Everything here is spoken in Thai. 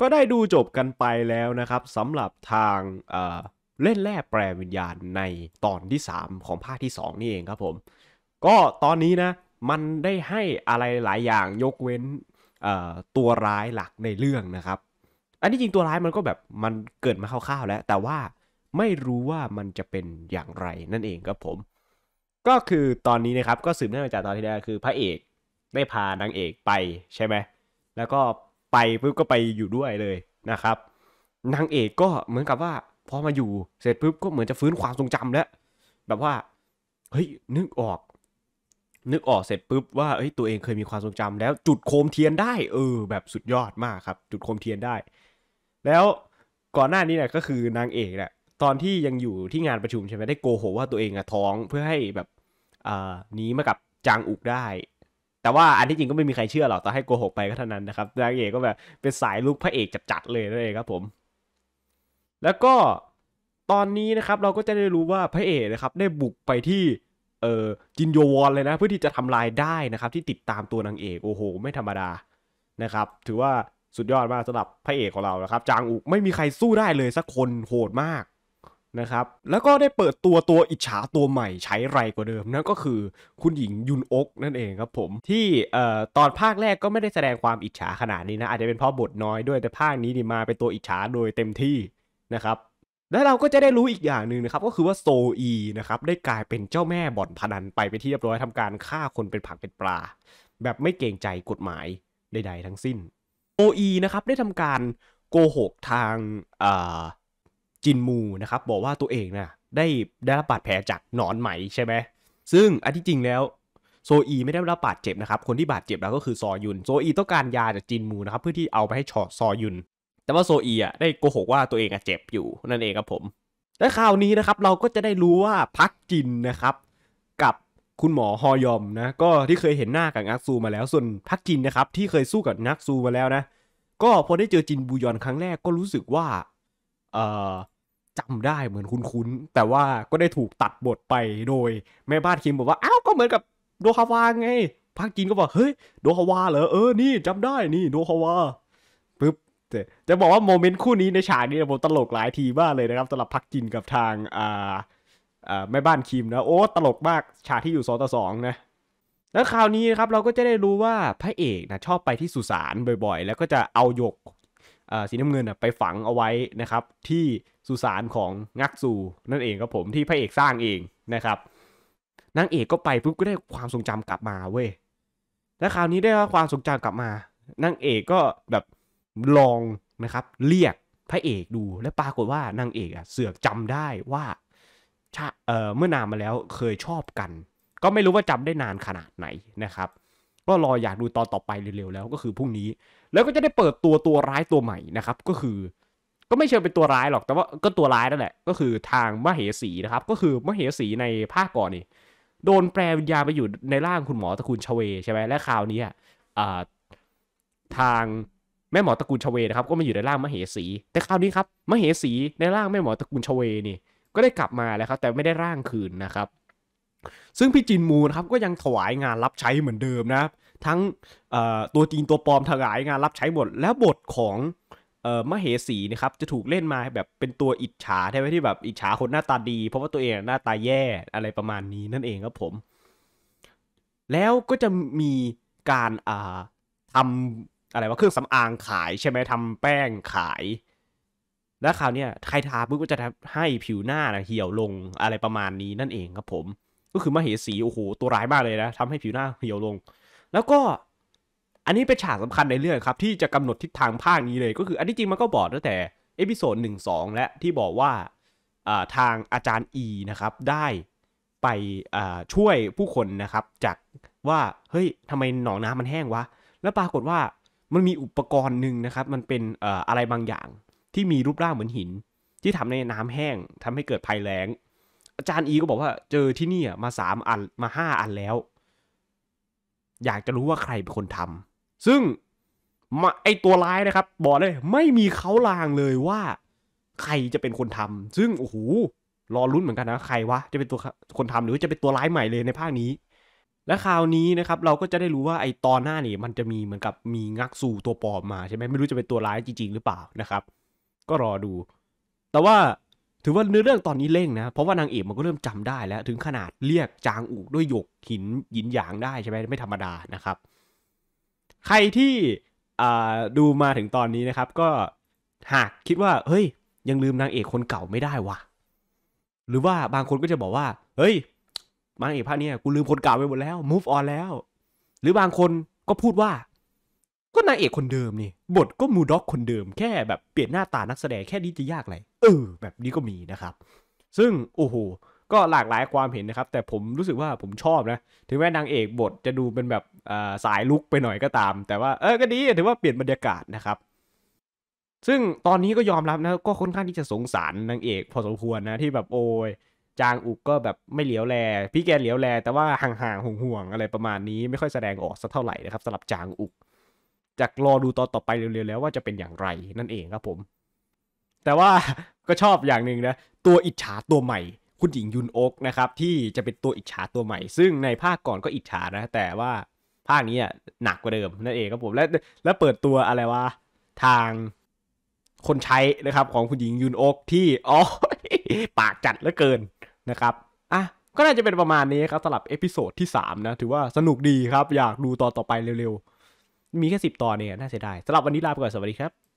ก็ได้ดูจบกันไปแล้วนะครับสำหรับทางเล่นแร่แปรวิญญาณในตอนที่ 3 ของภาคที่ 2 นี่เองครับผม ก็ตอนนี้นะ มันได้ให้อะไรหลายอย่างยกเว้นตัวร้ายหลักในเรื่องนะครับ อันนี้จริงตัวร้ายมันก็แบบมันเกิดมาคร่าวๆ แล้วแต่ว่าไม่รู้ว่ามันจะเป็นอย่างไรนั่นเองครับผม ก็คือตอนนี้นะครับก็สืบเนื่องมาจากตอนที่แล้วคือพระเอกได้พานางเอกไปใช่ไหมแล้วก็ไปปุ๊บก็ไปอยู่ด้วยเลยนะครับนางเอกก็เหมือนกับว่าพอมาอยู่เสร็จปุ๊บก็เหมือนจะฟื้นความทรงจำแล้วแบบว่าเฮ้ยนึกออก นึกออกเสร็จปุ๊บว่าเอ้ยตัวเองเคยมีความทรงจำ แล้ว จุดโคมเทียนได้ เออ แบบสุดยอดมากครับ จุดโคมเทียนได้ แล้วก่อนหน้านี้เนี่ยก็คือนางเอกเนี่ยตอนที่ยังอยู่ที่งานประชุมใช่ไหมได้โกหกว่าตัวเองอะท้อง เพื่อให้แบบอ่าหนีมากับจางอุกได้แต่ว่าอันที่จริงก็ไม่มีใครเชื่อหรอก ต่อให้โกหกไปก็เท่านั้นนะครับนางเอกก็แบบเป็นสายลูกพระเอกจัดๆเลยนั่นเองครับผม แล้วก็ตอนนี้นะครับเราก็จะได้รู้ว่าพระเอกนะครับ ได้บุกไปที่เอ่อจินโยวอนเลยนะเพื่อที่จะทำลายได้นะครับ ที่ติดตามตัวนางเอกโอ้โห ไม่ธรรมดานะครับ ถือว่าสุดยอดมากสำหรับพระเอกของเรานะครับจางอุกไม่มีใครสู้ได้เลยสักคนโหดมากนะครับแล้วก็ได้เปิดตัวตัวอิจฉาตัวใหม่ใช้ไรกว่าเดิมนั่นก็คือคุณหญิงยุนอก นั่นเองครับผมที่เอ่อตอนภาคแรกก็ไม่ได้แสดงความอิจฉาขนาดนี้นะอาจจะเป็นเพราะบทน้อยด้วยแต่ภาคนี้นี่มาเป็นตัวอิจฉาโดยเต็มที่นะครับและเราก็จะได้รู้อีกอย่างหนึ่งนะครับก็คือว่าโซอีนะครับได้กลายเป็นเจ้าแม่บ่อนพนันไปไปที่เรียบร้อย ทำการฆ่าคนเป็นผักเป็นปลา แบบไม่เกรงใจกฎหมายใด ๆทั้งสิ้นโซอีนะครับได้ทำการโกหกทางอ่าจินมูนะครับบอกว่าตัวเองนะได้ได้รับบาดแผลจากหนอนไหมใช่ไหมซึ่งอันที่จริงแล้วโซอีไม่ได้รับบาดเจ็บนะครับคนที่บาดเจ็บแล้วก็คือซอยุนโซอีต้องการยาจากจินมูนะครับเพื่อที่เอาไปให้ชอซอยุน แต่ว่าโซอีอ่ะได้โกหกว่าตัวเองอ่ะเจ็บอยู่ นั่นเองครับผมและข่าวนี้นะครับเราก็จะได้รู้ว่าพักจินนะครับ กับคุณหมอฮอยอมนะก็ที่เคยเห็นหน้ากับนักซูมาแล้ว ส่วนพักจินนะครับ ที่เคยสู้กับนักซูมาแล้วนะก็พอได้เจอจินบูยอนครั้งแรกก็รู้สึกว่า เออจำได้เหมือนคุ้นๆแต่ว่าก็ได้ถูกตัดบทไปโดยแม่บ้านคิมบอกว่าอ้าวก็เหมือนกับโดฮาวาไง พักจินก็บอก เฮ้ยโดฮาวาเหรอเออนี่จำได้นี่โดฮาวาปึ๊บจะบอกว่าโมเมนต์คู่นี้ในฉากนี้ผมตลกหลายทีมากเลยนะครับสำหรับพักจินกับทางอ่าอ่าแม่บ้านคิมนะโอ้ตลกมากฉากที่อยู่สองต่อสองนะแล้วคราวนี้ครับเราก็จะได้รู้ว่าพระเอกนะชอบไปที่สุสานบ่อย ๆ แล้วก็จะเอาหยกสีน้ำเงินไปฝังเอาไว้นะครับ ที่สุสานของงักซูนั่นเองครับผมที่พระเอกสร้างเองนะครับนางเอกก็ไปปุ๊บก็ได้ความทรงจำกลับมาเว้ยและคราวนี้ได้ความทรงจำกลับมานางเอกก็แบบลองนะครับ เรียกพระเอกดูและปรากฏว่านางเอกอะเสือกจำได้ว่าเอ่อเมื่อนานมาแล้วเคยชอบกัน ก็ไม่รู้ว่าจำได้นานขนาดไหนนะครับ ก็รออยากดูตอนต่อไปเร็วๆแล้วก็คือพรุ่งนี้แล้วก็จะได้เปิดตัวตัวร้ายตัวใหม่นะครับ ก็คือ ก็ไม่เชิงเป็นตัวร้ายหรอก แต่ว่าก็ตัวร้ายนั่นแหละก็คือทางมเหสีนะครับ ก็คือมเหสีในภาคก่อนนี่ โดนแปลวิญญาไปอยู่ในร่างคุณหมอตระกูลชเวใช่ไหมและคราวนี้อ่าทางแม่หมอตระกูลชเวนะครับ ก็มาอยู่ในร่างมเหสี แต่คราวนี้ครับมเหสีในร่างแม่หมอตระกูลชเวนี่ก็ได้กลับมาแล้วครับแต่ไม่ได้ร่างคืนนะครับซึ่งพี่จินมูนะครับก็ยังถวายงานรับใช้เหมือนเดิมนะครับทั้งตัวจริงตัวปลอมถวายงานรับใช้หมดแล้วบทของมเหสีนะครับจะถูกเล่นมาแบบเป็นตัวอิจฉาใช่ไหมที่แบบอิจฉาคนหน้าตาดีเพราะว่าตัวเองหน้าตาแย่อะไรประมาณนี้นั่นเองครับผมแล้วก็จะมีการทำอะไรว่าเครื่องสำอางขาย ใช่ไหมทำแป้งขาย แล้วคราวนี้ใครทาปุ๊บก็จะให้ผิวหน้านะเหี่ยวลงอะไรประมาณนี้นั่นเองครับผมก็คือมาเหสี โอ้โห ตัวร้ายมากเลยนะทำให้ผิวหน้าเหี่ยวลง แล้วก็อันนี้เป็นฉากสำคัญในเรื่องครับ ที่จะกำหนดทิศทางภาคนี้เลยก็คืออันที่จริงมันก็บอกตั้งแต่ เอพิโซดหนึ่งสองและที่บอกว่าทางอาจารย์อีนะครับ ได้ไปช่วยผู้คนนะครับ จากว่าเฮ้ยทำไมหนองน้ำมันแห้งวะ แล้วปรากฏว่ามันมีอุปกรณ์หนึ่งนะครับมันเป็นอะไรบางอย่างที่มีรูปร่างเหมือนหิน ที่ทำในน้ำแห้ง ทำให้เกิดภัยแล้งอาจารย์อีก็บอกว่าเจอที่นี่มาสามอันมาห้าอันแล้ว อยากจะรู้ว่าใครเป็นคนทำ ซึ่งมาไอตัวร้ายนะครับ บอกเลยไม่มีเขาลางเลยว่า ใครจะเป็นคนทำ ซึ่งโอ้โหรอรุ้นเหมือนกันนะใครวะจะเป็นตัวคนทำ หรือจะเป็นตัวร้ายใหม่เลยในภาคนี้ และคราวนี้นะครับ เราก็จะได้รู้ว่าไอตอนหน้านี่มันจะมีเหมือนกับมีงักสู่ตัวปอบมาใช่ไหมไม่รู้จะเป็นตัวร้ายจริง ๆ หรือเปล่านะครับ ก็รอดู แต่ว่าถือว่าเนื้อเรื่องตอนนี้เร่งนะเพราะว่านางเอกมันก็เริ่มจำได้แล้วถึงขนาดเรียกจางอูด้วยหยกหินหยินหยางได้ใช่ไหมไม่ธรรมดานะครับ ใครที่ดูมาถึงตอนนี้นะครับ ก็หากคิดว่าเฮ้ย ยังลืมนางเอกคนเก่าไม่ได้วะ หรือว่าบางคนก็จะบอกว่าเฮ้ยนางเอกภาคนี้กูลืมคนเก่าไปหมดแล้ว move on แล้วหรือบางคนก็พูดว่าก็นางเอกคนเดิมนี่บทก็มูด็อกคนเดิม แค่แบบเปลี่ยนหน้าตานักแสดงแค่นี้จะยากไรเออ แบบนี้ก็มีนะครับ ซึ่งโอ้โหก็หลากหลายความเห็นนะครับ แต่ผมรู้สึกว่าผมชอบนะถึงแม้นางเอกบทจะดูเป็นแบบสายลุกไปหน่อยก็ตาม แต่ว่าเออก็ดีถือว่าเปลี่ยนบรรยากาศนะครับซึ่งตอนนี้ก็ยอมรับนะก็ค่อนข้างที่จะสงสารนางเอก พอสมควรนะที่แบบโอ้ยจางอุกก็แบบไม่เหลียวแล พี่แกเหลียวแล แต่ว่า ห่างๆห่วงๆอะไรประมาณนี้ไม่ค่อยแสดงออกสักเท่าไหร่นะครับสำหรับจางอุกจะรอดูตอนต่อไปเร็วๆแล้วว่าจะเป็นอย่างไรนั่นเองครับผม แต่ว่าก็ชอบอย่างหนึ่งนะตัวอิจฉาตัวใหม่ คุณหญิงยุนโอกนะครับ ที่จะเป็นตัวอิจฉาตัวใหม่ ซึ่งในภาคก่อนก็อิจฉานะ แต่ว่าภาคนี้อ่ะหนักกว่าเดิมนั่นเองครับผม และและเปิดตัวอะไรวะทางคนใช้นะครับของคุณหญิงยุนโอกที่อ๋อปากจัดเหลือเกินนะครับอ่ะก็น่าจะเป็นประมาณนี้ครับสำหรับเอพิโซดที่3นะถือว่าสนุกดีครับ อยากดูตอนต่อไปเร็วๆมีแค่สิบตอนเนี่ยน่าเสียดายสำหรับวันนี้ลาไปก่อน สวัสดีครับ